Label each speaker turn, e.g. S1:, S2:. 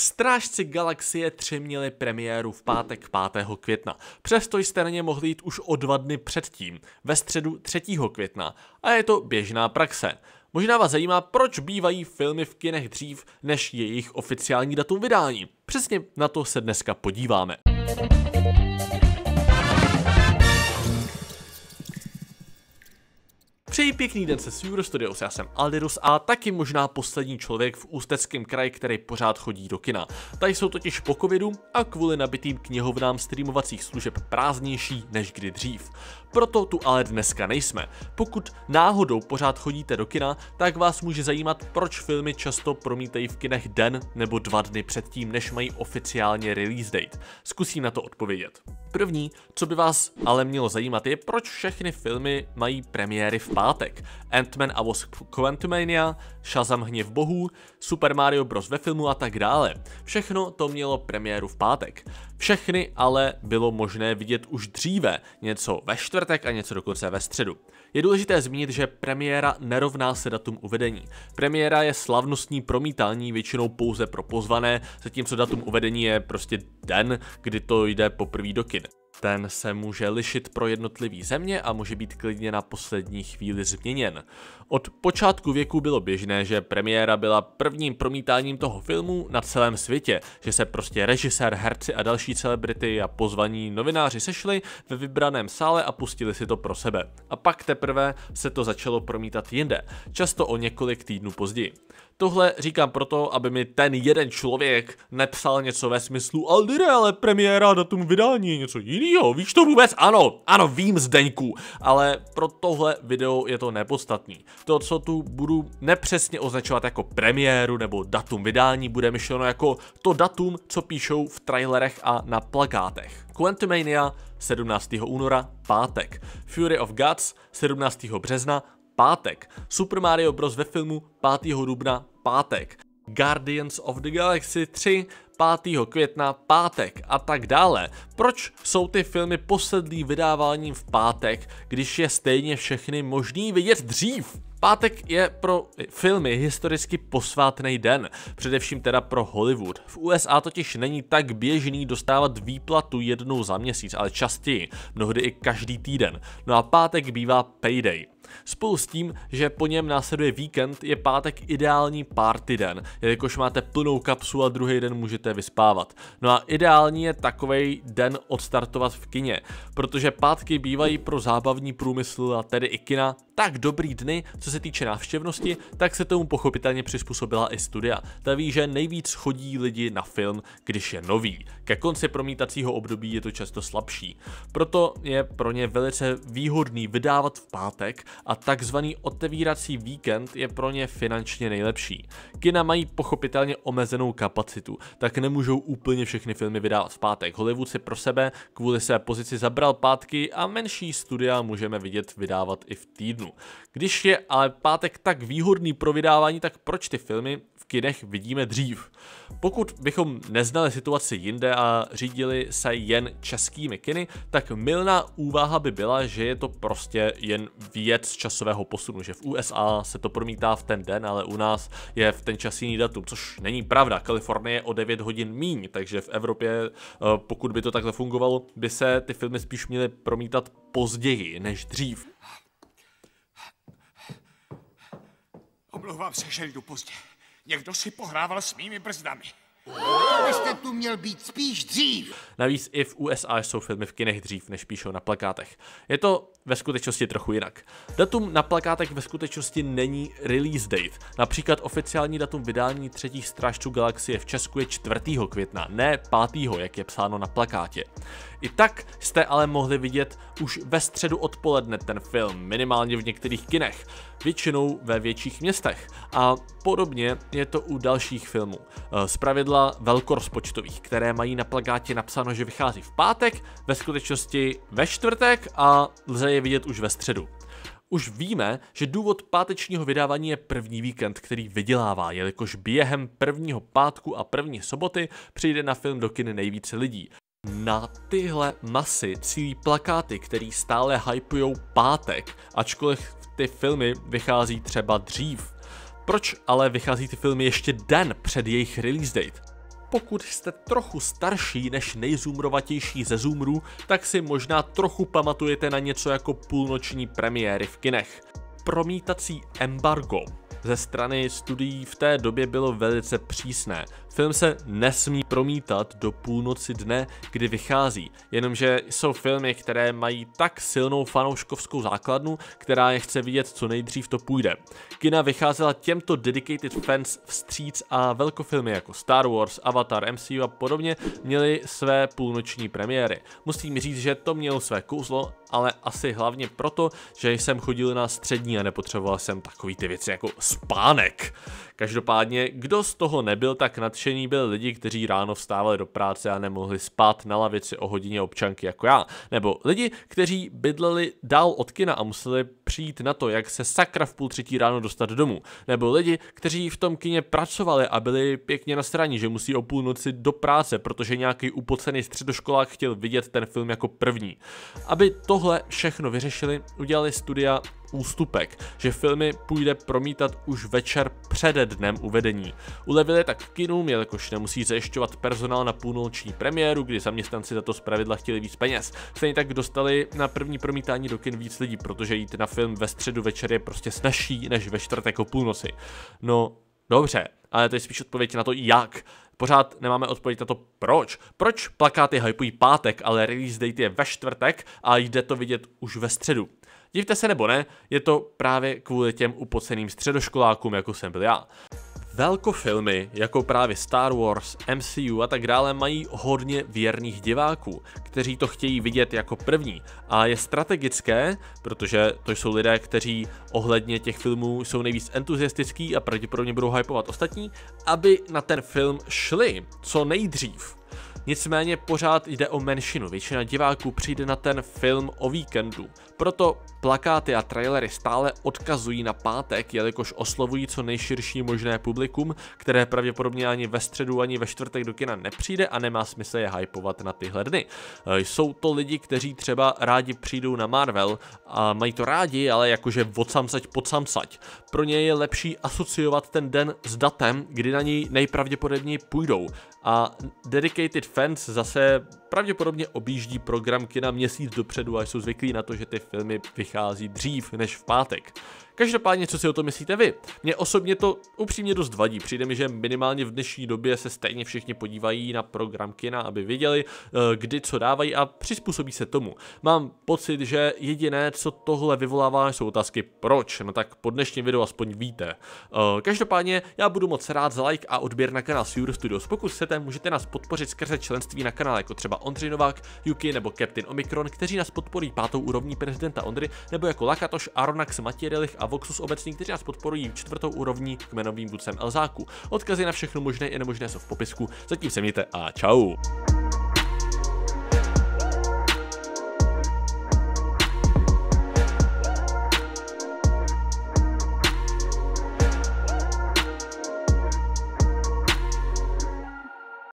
S1: Strážci galaxie 3 měli premiéru v pátek 5. května, přesto jste na ně mohli jít už o dva dny předtím, ve středu 3. května, a je to běžná praxe. Možná vás zajímá, proč bývají filmy v kinech dřív než jejich oficiální datum vydání. Přesně na to se dneska podíváme. Přeji pěkný den se Sure Studios, já jsem Aldirus a taky možná poslední člověk v ústeckém kraji, který pořád chodí do kina. Tady jsou totiž po covidu a kvůli nabitým knihovnám streamovacích služeb prázdnější než kdy dřív. Proto tu ale dneska nejsme. Pokud náhodou pořád chodíte do kina, tak vás může zajímat, proč filmy často promítají v kinech den nebo dva dny předtím, než mají oficiálně release date. Zkusím na to odpovědět. První, co by vás ale mělo zajímat, je, proč všechny filmy mají premiéry v pátek. Ant-Man a Wasp Quantumania, Shazam hněv bohů, Super Mario Bros. ve filmu a tak dále. Všechno to mělo premiéru v pátek. Všechny ale bylo možné vidět už dříve, něco ve čtvrtek a něco dokonce ve středu. Je důležité zmínit, že premiéra nerovná se datum uvedení. Premiéra je slavnostní promítání většinou pouze pro pozvané, zatímco datum uvedení je prostě den, kdy to jde poprvé do kin. Ten se může lišit pro jednotlivý země a může být klidně na poslední chvíli změněn. Od počátku věku bylo běžné, že premiéra byla prvním promítáním toho filmu na celém světě, že se prostě režisér, herci a další celebrity a pozvaní novináři sešli ve vybraném sále a pustili si to pro sebe. A pak teprve se to začalo promítat jinde, často o několik týdnů později. Tohle říkám proto, aby mi ten jeden člověk nepsal něco ve smyslu Aldire, ale premiéra datum vydání je něco jiný jo, víš to vůbec? Ano, ano, vím Zdeňku, ale pro tohle video je to nepodstatný. To, co tu budu nepřesně označovat jako premiéru nebo datum vydání, bude myšleno jako to datum, co píšou v trailerech a na plakátech. Quantumania 17. února, pátek. Fury of Gods 17. března, pátek. Super Mario Bros. ve filmu 5. dubna, pátek. Guardians of the Galaxy 3 5. května, pátek a tak dále. Proč jsou ty filmy posedlí vydáváním v pátek, když je stejně všechny možný vidět dřív? Pátek je pro filmy historicky posvátný den, především teda pro Hollywood. V USA totiž není tak běžný dostávat výplatu jednou za měsíc, ale častěji, mnohdy i každý týden. No a pátek bývá payday. Spolu s tím, že po něm následuje víkend, je pátek ideální party den, jelikož máte plnou kapsu a druhý den můžete vyspávat. No a ideální je takový den odstartovat v kině, protože pátky bývají pro zábavní průmysl a tedy i kina tak dobrý dny, co se týče návštěvnosti, tak se tomu pochopitelně přizpůsobila i studia. Ta ví, že nejvíc chodí lidi na film, když je nový. Ke konci promítacího období je to často slabší. Proto je pro ně velice výhodný vydávat v pátek a takzvaný otevírací víkend je pro ně finančně nejlepší. Kina mají pochopitelně omezenou kapacitu, tak nemůžou úplně všechny filmy vydávat v pátek. Hollywood si pro sebe kvůli své pozici zabral pátky a menší studia můžeme vidět vydávat i v týdnu. Když je ale pátek tak výhodný pro vydávání, tak proč ty filmy v kinech vidíme dřív? Pokud bychom neznali situaci jinde a řídili se jen českými kiny, tak milná úvaha by byla, že je to prostě jen věc z časového posunu, že v USA se to promítá v ten den, ale u nás je v ten čas jiný datum, což není pravda. Kalifornie je o 9 hodin míň, takže v Evropě, eh, pokud by to takhle fungovalo, by se ty filmy spíš měly promítat později než dřív. Omlouvám se, že jdu pozdě. Někdo si pohrával s mými brzdami. Vy jste tu měl být spíš dřív. Navíc i v USA jsou filmy v kinech dřív, než píšou na plakátech. Je to ve skutečnosti trochu jinak. Datum na plakátech ve skutečnosti není release date. Například oficiální datum vydání třetích strážců galaxie v Česku je 4. května, ne 5. jak je psáno na plakátě. I tak jste ale mohli vidět už ve středu odpoledne ten film, minimálně v některých kinech, většinou ve větších městech. A podobně je to u dalších filmů. Eh, Zpravidla pravidla velkorozpočtových, které mají na plagátě napsáno, že vychází v pátek, ve skutečnosti ve čtvrtek a lze je vidět už ve středu. Už víme, že důvod pátečního vydávání je první víkend, který vydělává, jelikož během prvního pátku a první soboty přijde na film do kin nejvíce lidí. Na tyhle masy cílí plakáty, který stále hypujou pátek, ačkoliv ty filmy vychází třeba dřív. Proč ale vychází ty filmy ještě den před jejich release date? Pokud jste trochu starší než nejzumrovatější ze zoomrů, tak si možná trochu pamatujete na něco jako půlnoční premiéry v kinech. Promítací embargo ze strany studií v té době bylo velice přísné. Film se nesmí promítat do půlnoci dne, kdy vychází, jenomže jsou filmy, které mají tak silnou fanouškovskou základnu, která je chce vidět co nejdřív to půjde. Kina vycházela těmto dedicated fans vstříc a velkofilmy jako Star Wars, Avatar, MCU a podobně měly své půlnoční premiéry. Musím říct, že to mělo své kouzlo ale asi hlavně proto, že jsem chodil na střední a nepotřeboval jsem takový ty věci jako spánek. Každopádně, kdo z toho nebyl tak nadšený, byl lidi, kteří ráno vstávali do práce a nemohli spát na lavici o hodině občanky jako já. Nebo lidi, kteří bydleli dál od kina a museli přijít na to, jak se sakra v půl třetí ráno dostat domů. Nebo lidi, kteří v tom kině pracovali a byli pěkně na straně, že musí o půlnoci do práce, protože nějaký upocený středoškolák chtěl vidět ten film jako první. Aby tohle všechno vyřešili, udělali studia ústupek, že filmy půjde promítat už večer před dnem uvedení. Ulevili tak kinům, jelikož nemusí zajišťovat personál na půlnoční premiéru, kdy zaměstnanci za to zpravidla chtěli víc peněz. Stejně tak dostali na první promítání do kin víc lidí, protože jít na film ve středu večer je prostě snažší než ve čtvrtek o půlnoci. No, dobře, ale to je spíš odpověď na to, jak. Pořád nemáme odpověď na to, proč. Proč plakáty hypují pátek, ale release date je ve čtvrtek a jde to vidět už ve středu. Divte se nebo ne, je to právě kvůli těm upoceným středoškolákům, jako jsem byl já. Velkofilmy, jako právě Star Wars, MCU a tak dále, mají hodně věrných diváků, kteří to chtějí vidět jako první. A je strategické, protože to jsou lidé, kteří ohledně těch filmů jsou nejvíc entuziastický a pravděpodobně budou hypovat ostatní, aby na ten film šli co nejdřív. Nicméně pořád jde o menšinu, většina diváků přijde na ten film o víkendu, proto plakáty a trailery stále odkazují na pátek, jelikož oslovují co nejširší možné publikum, které pravděpodobně ani ve středu, ani ve čtvrtek do kina nepřijde a nemá smysl je hypovat na tyhle dny. E, jsou to lidi, kteří třeba rádi přijdou na Marvel a mají to rádi, ale jakože odsamsať podsamsať. Pro ně je lepší asociovat ten den s datem, kdy na něj nejpravděpodobněji půjdou. A dedicated fans zase Pravděpodobně objíždí programky na měsíc dopředu a jsou zvyklí na to, že ty filmy vychází dřív než v pátek. Každopádně, co si o to myslíte vy? Mně osobně to upřímně dost vadí. Přijde mi, že minimálně v dnešní době se stejně všichni podívají na program kina, aby věděli, eh, kdy co dávají a přizpůsobí se tomu. Mám pocit, že jediné, co tohle vyvolává, jsou otázky proč. No tak po dnešním videu aspoň víte. Eh, každopádně, já budu moc rád za like a odběr na kanál Sure Studios. Pokud chcete, můžete nás podpořit skrze členství na kanále, jako třeba Ondřej Novák, Yuki nebo Captain Omikron, kteří nás podporí pátou úrovní prezidenta Ondry, nebo jako Lakatoš, Aronax, Matěj a Voxus obecní, kteří nás podporují čtvrtou úrovní kmenovým vůdcem Elzáku. Odkazy na všechno možné i nemožné jsou v popisku. Zatím se mějte a čau!